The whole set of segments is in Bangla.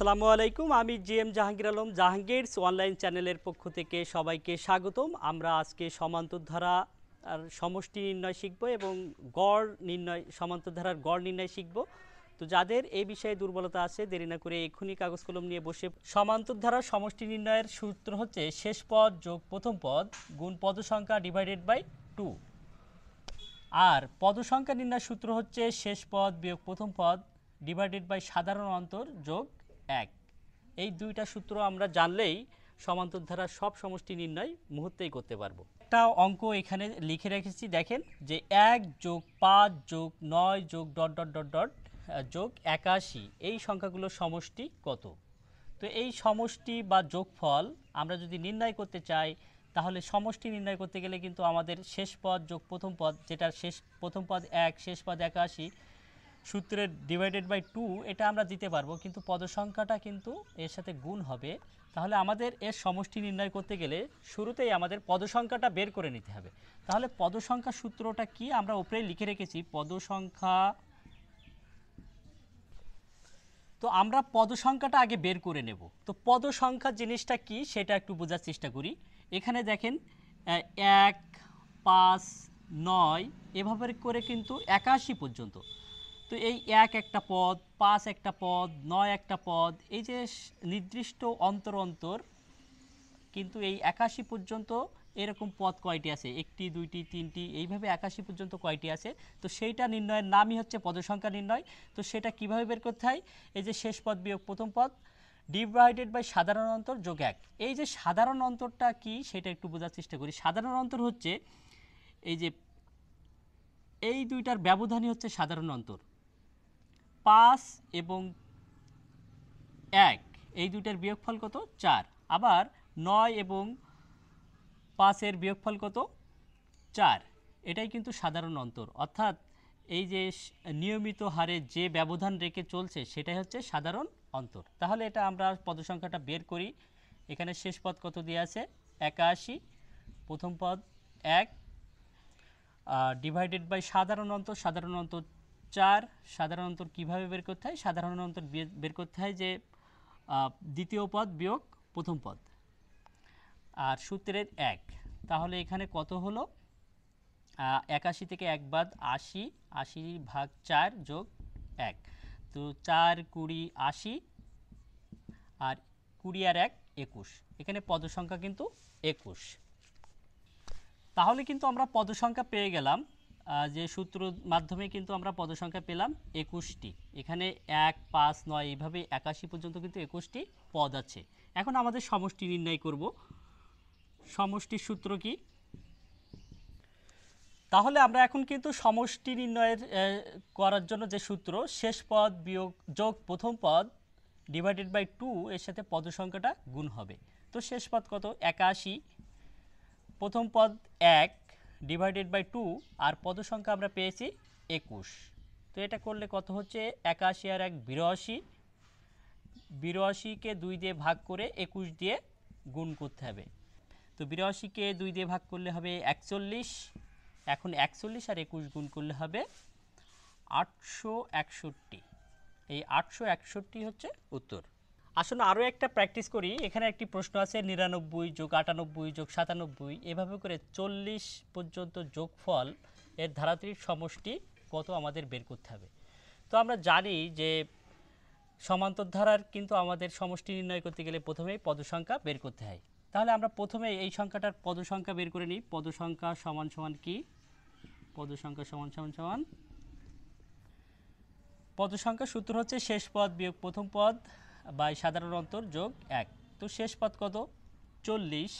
আসসালামু আলাইকুম আমি G M Jahangir Alam Jahangir's online চ্যানেলের পক্ষ থেকে সবাইকে স্বাগতম আমরা আজকে সমান্তরধারা আর সমষ্টি নির্ণয় শিখব এবং গড় নির্ণয় সমান্তরধারার গড় নির্ণয় শিখব তো যাদের এই বিষয়ে দুর্বলতা আছে দেরি না করে এক্ষুনি কাগজ কলম নিয়ে বসে সমান্তরধারা সমষ্টি নির্ণয়ের সূত্র হচ্ছে শেষ পদ যোগ প্রথম পদ গুণ পদসংখ্যা ডিভাইডেড বাই টু আর পদসংখ্যা নির্ণয়ের সূত্র হচ্ছে শেষ পদ বিয়োগ প্রথম পদ ডিভাইডেড বাই সাধারণ অন্তর যোগ এক এই দুইটা সূত্র আমরা জানলেই সমান্তর ধারা সব সমষ্টি নির্ণয় মুহূর্তেই করতে পারবো একটা অঙ্ক এখানে লিখে রেখেছি দেখেন যে এক যোগ পাঁচ যোগ নয় যোগ ডট ডট ডট ডট যোগ একাশি এই সংখ্যাগুলো সমষ্টি কত তো এই সমষ্টি বা যোগফল আমরা যদি নির্ণয় করতে চাই তাহলে সমষ্টি নির্ণয় করতে গেলে কিন্তু আমাদের শেষ পদ যোগ প্রথম পদ যেটা শেষ প্রথম পদ এক শেষ পদ একাশি সূত্রের ডিভাইডেড বাই টু এটা আমরা দিতে পারবো কিন্তু পদসংখ্যাটা কিন্তু এর সাথে গুণ হবে তাহলে আমাদের এর সমষ্টি নির্ণয় করতে গেলে শুরুতেই আমাদের পদসংখ্যাটা বের করে নিতে হবে তাহলে পদসংখ্যা সূত্রটা কি আমরা ওপরে লিখে রেখেছি পদসংখ্যা তো আমরা পদসংখ্যাটা আগে বের করে নেব তো পদসংখ্যা জিনিসটা কি সেটা একটু বোঝার চেষ্টা করি এখানে দেখেন এক পাঁচ নয় এভাবে করে কিন্তু একাশি পর্যন্ত তো এই এক একটা পদ পাঁচ একটা পদ নয় একটা পদ এই যে নির্দিষ্ট অন্তর অন্তর কিন্তু এই একাশি পর্যন্ত এরকম পদ কয়টি আছে একটি দুইটি তিনটি এইভাবে একাশি পর্যন্ত কয়টি আছে তো সেইটা নির্ণয়ের নামই হচ্ছে পদসংখ্যা নির্ণয় তো সেটা কিভাবে বের করতে হয় এই যে শেষ পদ বিয়োগ প্রথম পদ ডিভাইডেড বাই সাধারণ অন্তর যোগ এক এই যে সাধারণ অন্তরটা কি সেটা একটু বোঝার চেষ্টা করি সাধারণ অন্তর হচ্ছে এই যে এই দুইটার ব্যবধানই হচ্ছে সাধারণ অন্তর পাঁচ এবং এক এই দুইটার বিয়োগফল কত চার আবার নয় এবং পাঁচের বিয়োগফল কত চার এটাই কিন্তু সাধারণ অন্তর অর্থাৎ এই যে নিয়মিত হারে যে ব্যবধান রেখে চলছে সেটাই হচ্ছে সাধারণ অন্তর তাহলে এটা আমরা পদসংখ্যাটা বের করি এখানে শেষ পদ কত দিয়ে আছে একাশি প্রথম পদ এক ডিভাইডেড বাই সাধারণ অন্তর সাধারণ অন্তর চার সাধারণ অন্তর কীভাবে বের করতে হয় সাধারণ অন্তর বের করতে হয় যে দ্বিতীয় পদ বিয়োগ প্রথম পদ আর সূত্রের এক তাহলে এখানে কত হলো একাশি থেকে এক বাদ আশি আশি ভাগ চার যোগ এক তো চার কুড়ি আশি আর কুড়ি আর এক একুশ এখানে পদসংখ্যা কিন্তু একুশ তাহলে কিন্তু আমরা পদসংখ্যা পেয়ে গেলাম যে সূত্র মাধ্যমে কিন্তু আমরা পদসংখ্যা পেলাম একুশটি এখানে এক পাঁচ নয় এইভাবে একাশি পর্যন্ত কিন্তু একুশটি পদ আছে এখন আমাদের সমষ্টি নির্ণয় করব সমষ্টির সূত্র কি তাহলে আমরা এখন কিন্তু সমষ্টি নির্ণয়ের করার জন্য যে সূত্র শেষ পদ বিয়োগ যোগ প্রথম পদ ডিভাইডেড বাই টু এর সাথে পদ সংখ্যাটা গুণ হবে তো শেষ পদ কত একাশি প্রথম পদ এক ডিভাইডেড বাই টু আর পদসংখ্যা আমরা পেয়েছি একুশ তো এটা করলে কত হচ্ছে একাশি আর এক বিরাশি বিরাশিকে দুই দিয়ে ভাগ করে একুশ দিয়ে গুণ করতে হবে তো বিরাশিকে দুই দিয়ে ভাগ করলে হবে একচল্লিশ এখন একচল্লিশ আর একুশ গুণ করলে হবে আটশো একষট্টি এই আটশো একষট্টি হচ্ছে উত্তর আসলে আরও একটা প্র্যাকটিস করি এখানে একটি প্রশ্ন আছে নিরানব্বই যোগ আটানব্বই যোগ সাতানব্বই এভাবে করে চল্লিশ পর্যন্ত যোগফল এর ধারাত্রীর সমষ্টি কত আমাদের বের করতে হবে তো আমরা জানি যে সমান্তর ধারার কিন্তু আমাদের সমষ্টি নির্ণয় করতে গেলে প্রথমেই পদসংখ্যা বের করতে হয় তাহলে আমরা প্রথমে এই সংখ্যাটার পদসংখ্যা বের করে নিই পদসংখ্যা সমান সমান কি পদসংখ্যা সমান সমান সমান পদসংখ্যা সূত্র হচ্ছে শেষ পদ বিয়োগ প্রথম পদ বাই সাধারণ অন্তর যোগ এক তো শেষ পদ কত চল্লিশ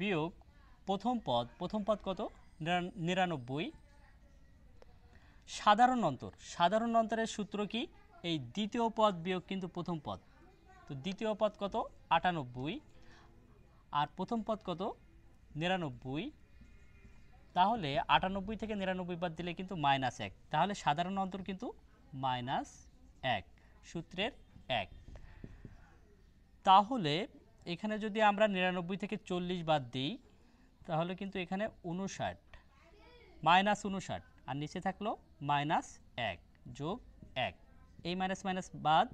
বিয়োগ প্রথম পদ প্রথম পদ কত নিরানব্বই সাধারণ অন্তর সাধারণ অন্তরের সূত্র কি এই দ্বিতীয় পদ বিয়োগ কিন্তু প্রথম পদ তো দ্বিতীয় পদ কত আটানব্বই আর প্রথম পদ কত নিরানব্বই তাহলে আটানব্বই থেকে নিরানব্বই বাদ দিলে কিন্তু মাইনাস এক তাহলে সাধারণ অন্তর কিন্তু মাইনাস এক সূত্রের এক তাহলে এখানে যদি আমরা নিরানব্বই থেকে চল্লিশ বাদ দিই তাহলে কিন্তু এখানে উনষাট মাইনাস উনষাট আর নিচে থাকলো মাইনাস এক যোগ এক এই মাইনাস মাইনাস বাদ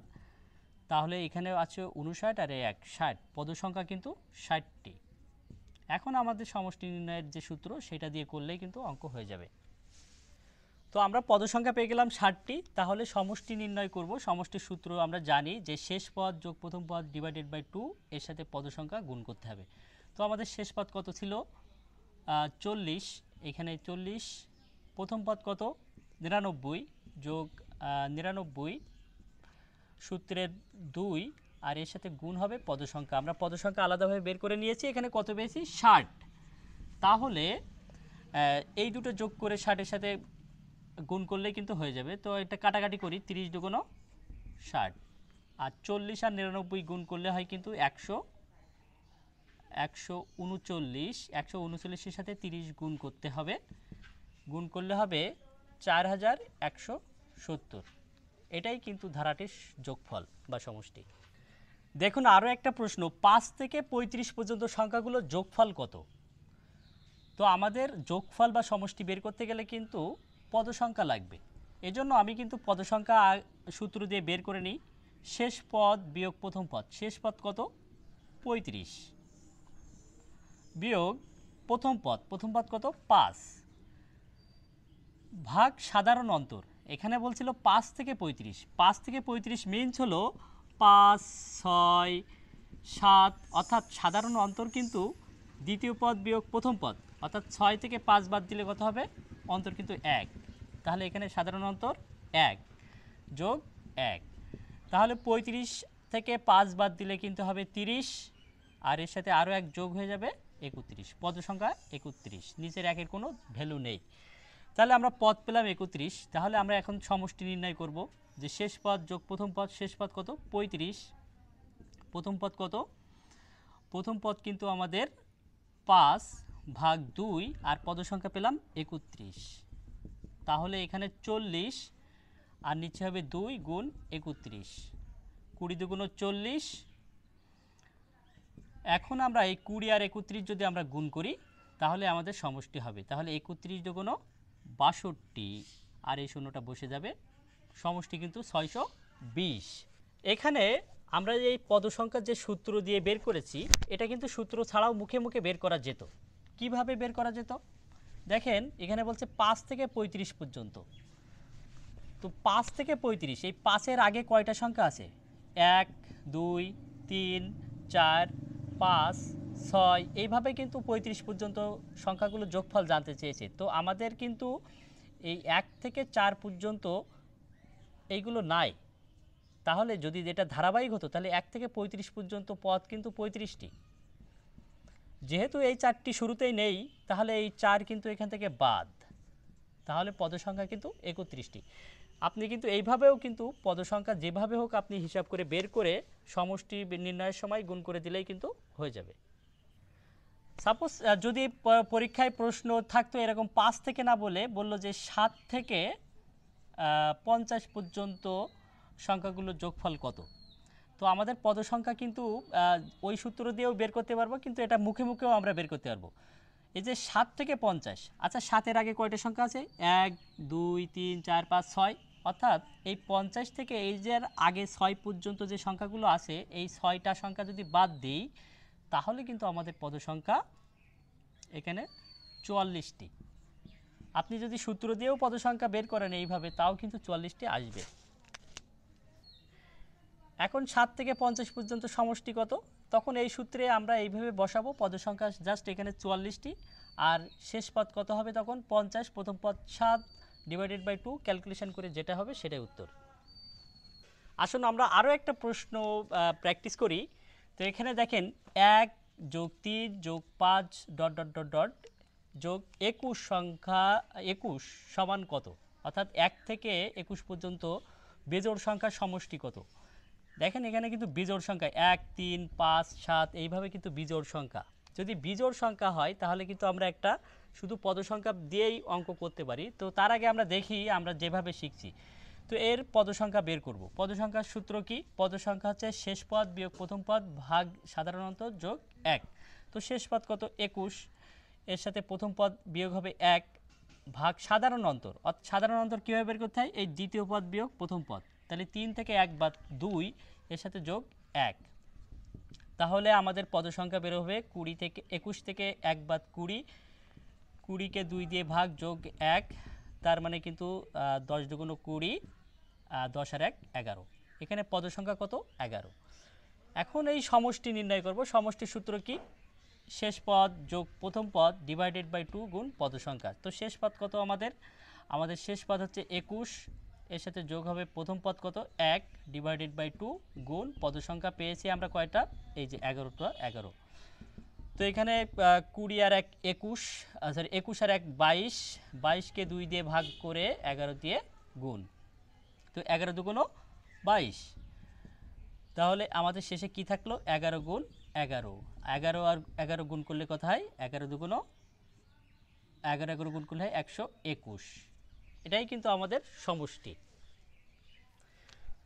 তাহলে এখানে আছে উনষাট আর এক ষাট পদসংখ্যা কিন্তু ষাটটি এখন আমাদের সমষ্টি নির্ণয়ের যে সূত্র সেটা দিয়ে করলেই কিন্তু অঙ্ক হয়ে যাবে তো আমরা পদসংখ্যা পেয়ে গেলাম ষাটটি তাহলে সমষ্টি নির্ণয় করব সমষ্টির সূত্র আমরা জানি যে শেষ পদ যোগ প্রথম পদ ডিভাইডেড বাই টু এর সাথে পদসংখ্যা গুণ করতে হবে তো আমাদের শেষ পদ কত ছিল চল্লিশ এখানে চল্লিশ প্রথম পদ কত নিরানব্বই যোগ নিরানব্বই সূত্রের দুই আর এর সাথে গুণ হবে পদসংখ্যা আমরা পদসংখ্যা আলাদাভাবে বের করে নিয়েছি এখানে কত পেয়েছি ষাট তাহলে এই দুটো যোগ করে ষাটের সাথে গুণ করলেই কিন্তু হয়ে যাবে তো এটা কাটাকাটি করি তিরিশ দুগুণও ষাট আর চল্লিশ আর নিরানব্বই গুণ করলে হয় কিন্তু একশো একশো উনচল্লিশ একশো উনচল্লিশের সাথে তিরিশ গুণ করতে হবে গুণ করলে হবে চার হাজার একশো সত্তর এটাই কিন্তু ধারাটির যোগফল বা সমষ্টি দেখুন আরও একটা প্রশ্ন পাঁচ থেকে ৩৫ পর্যন্ত সংখ্যাগুলো যোগফল কত তো আমাদের যোগফল বা সমষ্টি বের করতে গেলে কিন্তু পদসংখ্যা লাগবে এজন্য আমি কিন্তু পদসংখ্যা সূত্র দিয়ে বের করে নিই শেষ পদ বিয়োগ প্রথম পদ শেষ পদ কত পঁয়ত্রিশ বিয়োগ প্রথম পদ প্রথম পদ কত পাঁচ ভাগ সাধারণ অন্তর এখানে বলছিল পাঁচ থেকে পঁয়ত্রিশ পাঁচ থেকে পঁয়ত্রিশ মিনস হল পাঁচ ছয় সাত অর্থাৎ সাধারণ অন্তর কিন্তু দ্বিতীয় পদ বিয়োগ প্রথম পদ অর্থাৎ ছয় থেকে পাঁচ বাদ দিলে কত হবে অন্তর কিন্তু এক তাহলে এখানে সাধারণ অন্তর এক যোগ এক তাহলে পঁয়ত্রিশ থেকে পাঁচ বাদ দিলে কিন্তু হবে তিরিশ আর এর সাথে আরও এক যোগ হয়ে যাবে একত্রিশ পদ সংখ্যা একত্রিশ নিচের একের কোনো ভ্যালু নেই তাহলে আমরা পদ পেলাম একত্রিশ তাহলে আমরা এখন সমষ্টি নির্ণয় করব যে শেষ পদ যোগ প্রথম পদ শেষ পদ কত পঁয়ত্রিশ প্রথম পদ কত প্রথম পদ কিন্তু আমাদের পাঁচ ভাগ দুই আর পদসংখ্যা পেলাম একত্রিশ তাহলে এখানে চল্লিশ আর নিচে হবে দুই গুণ একত্রিশ কুড়ি দুগুণ চল্লিশ এখন আমরা এই কুড়ি আর একত্রিশ যদি আমরা গুণ করি তাহলে আমাদের সমষ্টি হবে তাহলে একত্রিশ দুগুণ বাষট্টি আর এই শূন্যটা বসে যাবে সমষ্টি কিন্তু ছয়শো বিশ এখানে আমরা এই পদসংখ্যার যে সূত্র দিয়ে বের করেছি এটা কিন্তু সূত্র ছাড়াও মুখে মুখে বের করা যেত কিভাবে বের করা যেত দেখেন এখানে বলছে পাঁচ থেকে ৩৫ পর্যন্ত তো পাঁচ থেকে ৩৫ এই পাঁচের আগে কয়টা সংখ্যা আছে এক দুই তিন চার পাঁচ ছয় এইভাবে কিন্তু ৩৫ পর্যন্ত সংখ্যাগুলো যোগফল জানতে চেয়েছে তো আমাদের কিন্তু এই এক থেকে চার পর্যন্ত এইগুলো নাই তাহলে যদি এটা ধারাবাহিক হতো তাহলে এক থেকে ৩৫ পর্যন্ত পথ কিন্তু পঁয়ত্রিশটি যেহেতু এই চারটি শুরুতেই নেই তাহলে এই চার কিন্তু এখান থেকে বাদ তাহলে পদসংখ্যা কিন্তু একত্রিশটি আপনি কিন্তু এইভাবেও কিন্তু পদসংখ্যা যেভাবে হোক আপনি হিসাব করে বের করে সমষ্টি নির্ণয়ের সময় গুণ করে দিলেই কিন্তু হয়ে যাবে সাপোজ যদি পরীক্ষায় প্রশ্ন থাকতো এরকম পাঁচ থেকে না বলে বলল যে সাত থেকে পঞ্চাশ পর্যন্ত সংখ্যাগুলোর যোগফল কত তো আমাদের পদসংখ্যা কিন্তু ওই সূত্র দিয়েও বের করতে পারবো কিন্তু এটা মুখে মুখেও আমরা বের করতে পারবো এই যে সাত থেকে পঞ্চাশ আচ্ছা সাতের আগে কয়টা সংখ্যা আছে এক দুই তিন চার পাঁচ ছয় অর্থাৎ এই পঞ্চাশ থেকে এই যে আগে ছয় পর্যন্ত যে সংখ্যাগুলো আছে এই ছয়টা সংখ্যা যদি বাদ দিই তাহলে কিন্তু আমাদের পদসংখ্যা এখানে চুয়াল্লিশটি আপনি যদি সূত্র দিয়েও পদসংখ্যা বের করেন এইভাবে তাও কিন্তু চুয়াল্লিশটি আসবে এখন সাত থেকে পঞ্চাশ পর্যন্ত সমষ্টি কত তখন এই সূত্রে আমরা এইভাবে বসাবো পদসংখ্যা জাস্ট এখানে চুয়াল্লিশটি আর শেষ পদ কত হবে তখন পঞ্চাশ প্রথম পদ সাত ডিভাইডেড বাই টু ক্যালকুলেশন করে যেটা হবে সেটাই উত্তর আসুন আমরা আরও একটা প্রশ্ন প্র্যাকটিস করি তো এখানে দেখেন এক যোগ তিন যোগ পাঁচ ডট ডট ডট ডট যোগ একুশ সংখ্যা একুশ সমান কত অর্থাৎ এক থেকে একুশ পর্যন্ত বেজোড় সংখ্যার সমষ্টি কত দেখেন এখানে কিন্তু বিজোড় সংখ্যা এক তিন পাঁচ সাত এইভাবে কিন্তু বিজোড় সংখ্যা যদি বিজোড় সংখ্যা হয় তাহলে কিন্তু আমরা একটা শুধু পদসংখ্যা দিয়েই অঙ্ক করতে পারি তো তার আগে আমরা দেখি আমরা যেভাবে শিখছি তো এর পদসংখ্যা বের করব পদসংখ্যার সূত্র কি পদসংখ্যা হচ্ছে শেষ পদ বিয়োগ প্রথম পদ ভাগ সাধারণত যোগ এক তো শেষ পদ কত একুশ এর সাথে প্রথম পদ বিয়োগ হবে এক ভাগ সাধারণ অন্তর অর্থাৎ সাধারণ অন্তর কীভাবে বের করতে হয় এই দ্বিতীয় পদ বিয়োগ প্রথম পদ তাহলে তিন থেকে এক বাদ দুই এর সাথে যোগ এক তাহলে আমাদের পদসংখ্যা বেরোবে কুড়ি থেকে একুশ থেকে এক বাদ কুড়ি কুড়িকে দুই দিয়ে ভাগ যোগ এক তার মানে কিন্তু দশ দুগুণ কুড়ি দশ আর এক এগারো এখানে পদসংখ্যা কত এগারো এখন এই সমষ্টি নির্ণয় করব সমষ্টির সূত্র কি শেষ পদ যোগ প্রথম পদ ডিভাইডেড বাই টু গুণ পদসংখ্যা তো শেষ পদ কত আমাদের আমাদের শেষ পদ হচ্ছে একুশ এর সাথে যোগ হবে প্রথম পদ কত এক ডিভাইডেড বাই টু গুণ পদসংখ্যা পেয়েছি আমরা কয়টা এই যে এগারোটা এগারো তো এখানে কুড়ি আর এক একুশ সরি একুশ আর এক বাইশ বাইশকে দুই দিয়ে ভাগ করে এগারো দিয়ে গুণ তো এগারো দুগুণও বাইশ তাহলে আমাদের শেষে কি থাকলো এগারো গুণ এগারো এগারো আর এগারো গুণ করলে কথা হয় এগারো দুগুণও এগারো এগারো গুণ করলে হয় একশো একুশ এটাই কিন্তু আমাদের সমষ্টি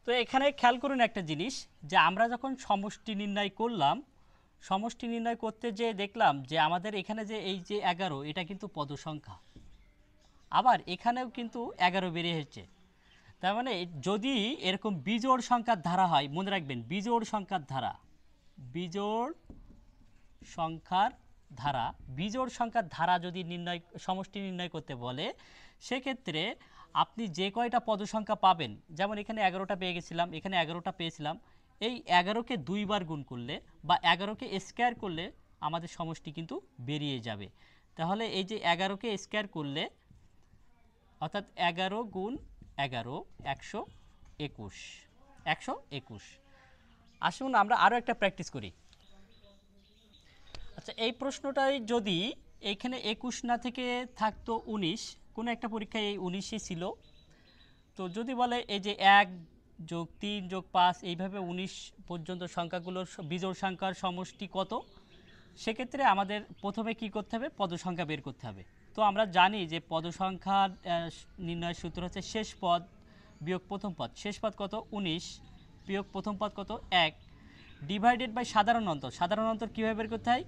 তো এখানে খেয়াল করুন একটা জিনিস যে আমরা যখন সমষ্টি নির্ণয় করলাম সমষ্টি নির্ণয় করতে যে দেখলাম যে আমাদের এখানে যে এই যে এগারো এটা কিন্তু পদসংখ্যা আবার এখানেও কিন্তু এগারো বেরিয়ে হচ্ছে তার মানে যদি এরকম বিজোড় সংখ্যার ধারা হয় মনে রাখবেন বিজোড় সংখ্যার ধারা বিজোড় সংখ্যার ধারা বিজোড় সংখ্যার ধারা যদি নির্ণয় সমষ্টি নির্ণয় করতে বলে সেক্ষেত্রে আপনি যে কয়টা পদসংখ্যা পাবেন যেমন এখানে এগারোটা পেয়ে গেছিলাম এখানে এগারোটা পেয়েছিলাম এই এগারোকে দুইবার গুণ করলে বা এগারোকে স্কোয়ার করলে আমাদের সমষ্টি কিন্তু বেরিয়ে যাবে তাহলে এই যে এগারোকে স্কোয়ার করলে অর্থাৎ এগারো গুণ এগারো একশো একুশ একশো একুশ আসুন আমরা আরও একটা প্র্যাকটিস করি আচ্ছা এই প্রশ্নটাই যদি এইখানে একুশ না থেকে থাকতো উনিশ কোনো একটা পরীক্ষায় এই উনিশে ছিল তো যদি বলে এই যে এক যোগ তিন যোগ পাঁচ এইভাবে ১৯ পর্যন্ত সংখ্যাগুলোর বিজোড় সংখ্যার সমষ্টি কত সেক্ষেত্রে আমাদের প্রথমে কি করতে হবে পদসংখ্যা বের করতে হবে তো আমরা জানি যে পদসংখ্যা নির্ণয়ের সূত্র হচ্ছে শেষ পদ বিয়োগ প্রথম পদ শেষ পদ কত ১৯ বিয়োগ প্রথম পদ কত এক ডিভাইডেড বাই সাধারণ অন্তর সাধারণ অন্তর কীভাবে বের করতে হয়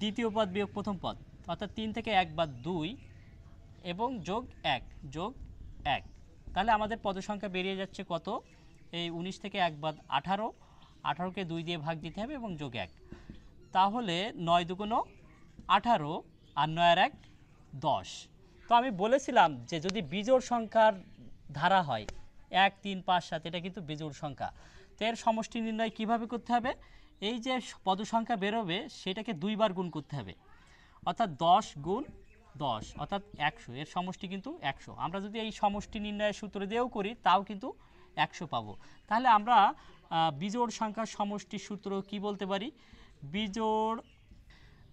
দ্বিতীয় পদ বিয়োগ প্রথম পদ অর্থাৎ তিন থেকে এক বা দুই এবং যোগ এক যোগ এক তাহলে আমাদের সংখ্যা বেরিয়ে যাচ্ছে কত এই ১৯ থেকে এক বাদ আঠারো আঠারোকে দুই দিয়ে ভাগ দিতে হবে এবং যোগ এক তাহলে নয় দুগুণো আঠারো আর নয়ের এক দশ তো আমি বলেছিলাম যে যদি বিজোড় সংখ্যার ধারা হয় এক তিন পাঁচ সাত এটা কিন্তু বিজোড় সংখ্যা তো এর সমষ্টি নির্ণয় কিভাবে করতে হবে এই যে পদসংখ্যা বেরোবে সেটাকে দুইবার গুণ করতে হবে অর্থাৎ দশ গুণ দশ অর্থাৎ একশো এর সমষ্টি কিন্তু একশো আমরা যদি এই সমষ্টি নির্ণয়ের সূত্র দিয়েও করি তাও কিন্তু একশো পাবো তাহলে আমরা বিজোড় সংখ্যার সমষ্টির সূত্র কি বলতে পারি বিজোড়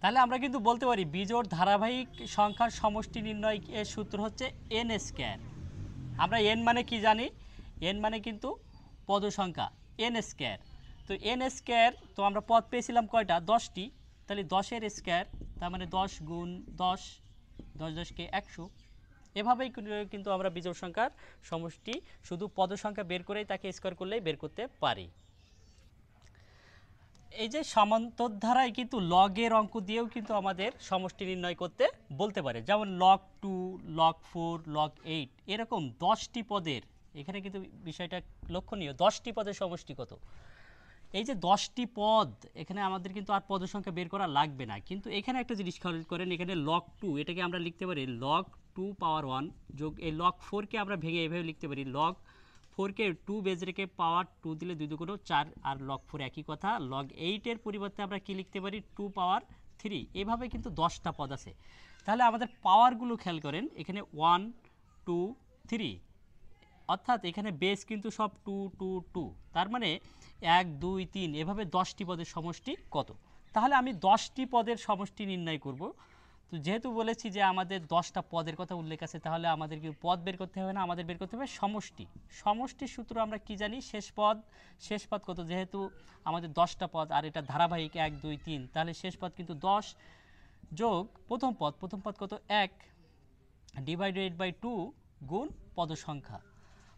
তাহলে আমরা কিন্তু বলতে পারি বিজোড় ধারাবাহিক সংখ্যার সমষ্টি নির্ণয় এর সূত্র হচ্ছে এন স্কয়ার আমরা এন মানে কি জানি এন মানে কিন্তু পদ সংখ্যা এন স্কোয়ার তো এন স্কোয়ার তো আমরা পদ পেয়েছিলাম কয়টা দশটি তাহলে দশের স্কোয়ার তার মানে দশ গুণ দশ দশ দশকে একশো এভাবেই কিন্তু আমরা বিজোড় সংখ্যার সমষ্টি শুধু পদ সংখ্যা বের করেই তাকে স্কোয়ার করলেই বের করতে পারি এই যে ধারায় কিন্তু লগের অঙ্ক দিয়েও কিন্তু আমাদের সমষ্টি নির্ণয় করতে বলতে পারে যেমন log two log four log eight এরকম দশটি পদের এখানে কিন্তু বিষয়টা লক্ষণীয় দশটি পদের সমষ্টি কত এই যে দশটি পদ এখানে আমাদের কিন্তু আর পদের সংখ্যা বের করা লাগবে না কিন্তু এখানে একটা জিনিস খেয়াল করেন এখানে লক টু এটাকে আমরা লিখতে পারি লক টু পাওয়ার ওয়ান যোগ এই লক ফোরকে আমরা ভেঙে এভাবে লিখতে পারি লক ফোরকে টু বেজ রেখে পাওয়ার টু দিলে দুই দুগুণ চার আর লক ফোর একই কথা লক এইটের পরিবর্তে আমরা কি লিখতে পারি টু পাওয়ার থ্রি এভাবে কিন্তু দশটা পদ আছে তাহলে আমাদের পাওয়ারগুলো খেয়াল করেন এখানে ওয়ান টু থ্রি অর্থাৎ এখানে বেস কিন্তু সব টু টু টু তার মানে এক দুই তিন এভাবে দশটি পদের সমষ্টি কত তাহলে আমি দশটি পদের সমষ্টি নির্ণয় করব তো যেহেতু বলেছি যে আমাদের দশটা পদের কথা উল্লেখ আছে তাহলে আমাদেরকে পদ বের করতে হবে না আমাদের বের করতে হবে সমষ্টি সমষ্টির সূত্র আমরা কি জানি শেষ পদ শেষ পদ কত যেহেতু আমাদের দশটা পদ আর এটা ধারাবাহিক এক দুই তিন তাহলে শেষ পদ কিন্তু দশ যোগ প্রথম পদ প্রথম পদ কত এক ডিভাইডেড বাই টু গুণ পদসংখ্যা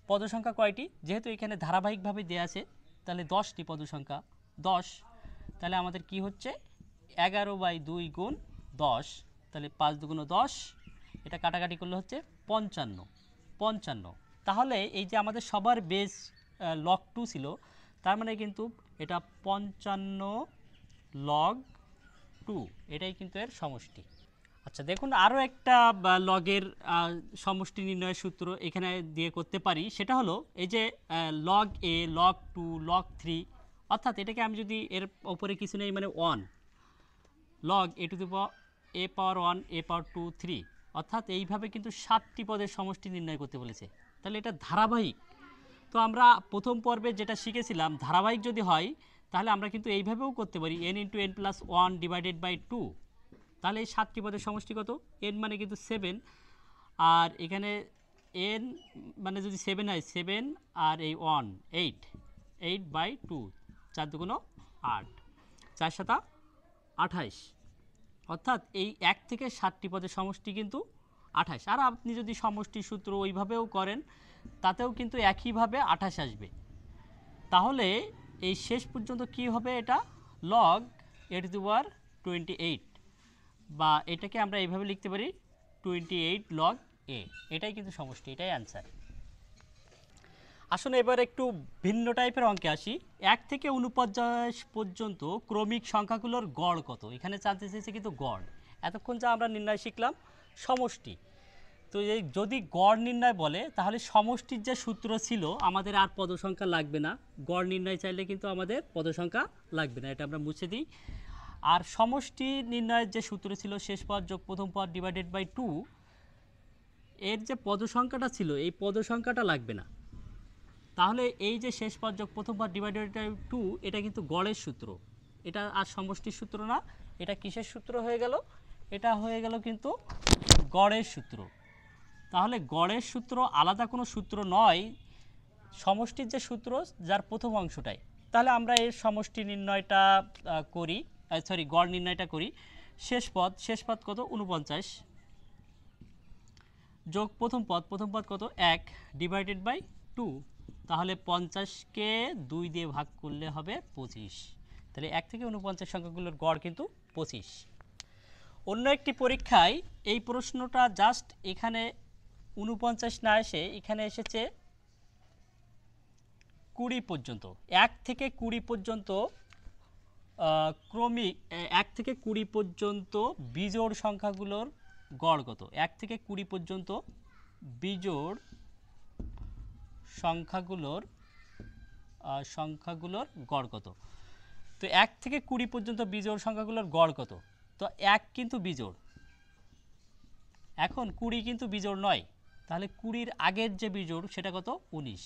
পদসংখ্যা কয়টি যেহেতু এখানে ধারাবাহিকভাবে দেওয়া আছে তাহলে দশটি পদসংখ্যা দশ তাহলে আমাদের কি হচ্ছে এগারো বাই দুই গুণ দশ তাহলে পাঁচ দুগুণ দশ এটা কাটাকাটি করলে হচ্ছে পঞ্চান্ন পঞ্চান্ন তাহলে এই যে আমাদের সবার বেস লগ টু ছিল তার মানে কিন্তু এটা পঞ্চান্ন লগ টু এটাই কিন্তু এর সমষ্টি আচ্ছা দেখুন আরও একটা লগের সমষ্টি নির্ণয়ের সূত্র এখানে দিয়ে করতে পারি সেটা হলো এই যে log A log two log three অর্থাৎ এটাকে আমি যদি এর ওপরে কিছু নেই মানে one log A two the A power one A power two three অর্থাৎ এইভাবে কিন্তু সাতটি পদের সমষ্টি নির্ণয় করতে বলেছে তাহলে এটা ধারাবাহিক তো আমরা প্রথম পর্বে যেটা শিখেছিলাম ধারাবাহিক যদি হয় তাহলে আমরা কিন্তু এইভাবেও করতে পারি N into N plus one divided by two তাহলে এই সাতটি পদের সমষ্টি কত এন মানে কিন্তু সেভেন আর এখানে এন মানে যদি সেভেন হয় সেভেন আর এই one eight eight by two চার কোনো আট চার সাতা আঠাইশ অর্থাৎ এই এক থেকে সাতটি পদের সমষ্টি কিন্তু আঠাশ আর আপনি যদি সমষ্টি সূত্র ওইভাবেও করেন তাতেও কিন্তু একইভাবে আঠাশ আসবে তাহলে এই শেষ পর্যন্ত কি হবে এটা লগ এট দু টোয়েন্টি এইট বা এটাকে আমরা এইভাবে লিখতে পারি টোয়েন্টি এইট লগ এ এটাই কিন্তু সমষ্টি এটাই অ্যান্সার আসুন এবার একটু ভিন্ন টাইপের অঙ্কে আসি এক থেকে উনপঞ্চাশ পর্যন্ত ক্রমিক সংখ্যাগুলোর গড় কত এখানে চান্সেস এসেছে কিন্তু গড় এতক্ষণ যা আমরা নির্ণয় শিখলাম সমষ্টি তো এই যদি গড় নির্ণয় বলে তাহলে সমষ্টির যে সূত্র ছিল আমাদের আর পদসংখ্যা লাগবে না গড় নির্ণয় চাইলে কিন্তু আমাদের পদসংখ্যা লাগবে না এটা আমরা মুছে দিই আর সমষ্টি নির্ণয়ের যে সূত্র ছিল শেষ পদ যোগ প্রথম পদ ডিভাইডেড বাই টু এর যে পদ সংখ্যাটা ছিল এই পদ সংখ্যাটা লাগবে না তাহলে এই যে শেষ পদ যোগ প্রথম পদ ডিভাইডেড বাই টু এটা কিন্তু গড়ের সূত্র এটা আর সমষ্টির সূত্র না এটা কিসের সূত্র হয়ে গেল এটা হয়ে গেল কিন্তু গড়ের সূত্র তাহলে গড়ের সূত্র আলাদা কোনো সূত্র নয় সমষ্টির যে সূত্র যার প্রথম অংশটাই তাহলে আমরা এর সমষ্টি নির্ণয়টা করি সরি গড় নির্ণয়টা করি শেষ পদ শেষ পদ কত উনপঞ্চাশ যোগ প্রথম পদ প্রথম পদ কত এক ডিভাইডেড বাই টু তাহলে পঞ্চাশকে দুই দিয়ে ভাগ করলে হবে পঁচিশ তাহলে এক থেকে উনপঞ্চাশ সংখ্যাগুলোর গড় কিন্তু পঁচিশ অন্য একটি পরীক্ষায় এই প্রশ্নটা জাস্ট এখানে উনপঞ্চাশ না এসে এখানে এসেছে কুড়ি পর্যন্ত এক থেকে কুড়ি পর্যন্ত ক্রমিক এক থেকে কুড়ি পর্যন্ত বিজোড় সংখ্যাগুলোর গড় কত এক থেকে কুড়ি পর্যন্ত বিজোড় সংখ্যাগুলোর সংখ্যাগুলোর গড় কত তো এক থেকে কুড়ি পর্যন্ত বিজোড় সংখ্যাগুলোর গড় কত তো এক কিন্তু বিজোড় এখন কুড়ি কিন্তু বিজোড় নয় তাহলে কুড়ির আগের যে বিজোড় সেটা কত উনিশ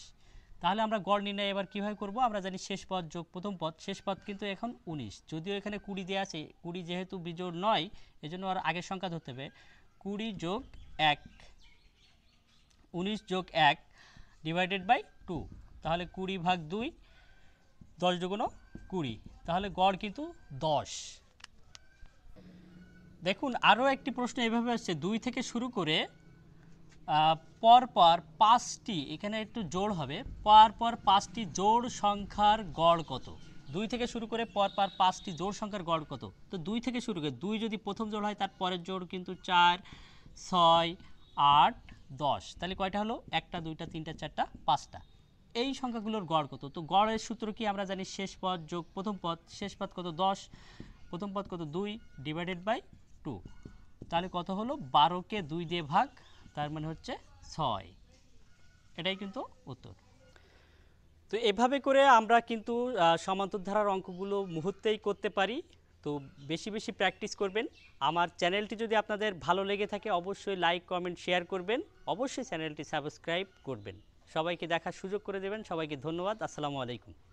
তাহলে আমরা গড় নির্ণয় এবার কীভাবে করব আমরা জানি শেষ পদ যোগ প্রথম পদ শেষ পদ কিন্তু এখন ১৯ যদিও এখানে কুড়ি দেওয়া আছে কুড়ি যেহেতু বিজোড় নয় এজন্য আর আগের সংখ্যা ধরতে হবে কুড়ি যোগ এক উনিশ যোগ এক ডিভাইডেড বাই টু তাহলে কুড়ি ভাগ দুই দশ যোগনো কুড়ি তাহলে গড় কিন্তু দশ দেখুন আরও একটি প্রশ্ন এভাবে আসছে দুই থেকে শুরু করে পরপর পাঁচটি এখানে একটু জোড় হবে পরপর পাঁচটি জোড় সংখ্যার গড় কত দুই থেকে শুরু করে পরপর পাঁচটি জোড় সংখ্যার গড় কত তো দুই থেকে শুরু করে দুই যদি প্রথম জোড় হয় তার পরের জোড় কিন্তু চার ছয় আট দশ তাহলে কয়টা হলো একটা দুইটা তিনটা চারটা পাঁচটা এই সংখ্যাগুলোর গড় কত তো গড়ের সূত্র কি আমরা জানি শেষ পদ যোগ প্রথম পদ শেষ পদ কত দশ প্রথম পদ কত দুই ডিভাইডেড বাই টু তাহলে কত হলো বারোকে দুই দিয়ে ভাগ তার মানে হচ্ছে ছয় এটাই কিন্তু উত্তর তো এভাবে করে আমরা কিন্তু সমান্তরধারার অঙ্কগুলো মুহূর্তেই করতে পারি তো বেশি বেশি প্র্যাকটিস করবেন আমার চ্যানেলটি যদি আপনাদের ভালো লেগে থাকে অবশ্যই লাইক কমেন্ট শেয়ার করবেন অবশ্যই চ্যানেলটি সাবস্ক্রাইব করবেন সবাইকে দেখার সুযোগ করে দেবেন সবাইকে ধন্যবাদ আসসালামু আলাইকুম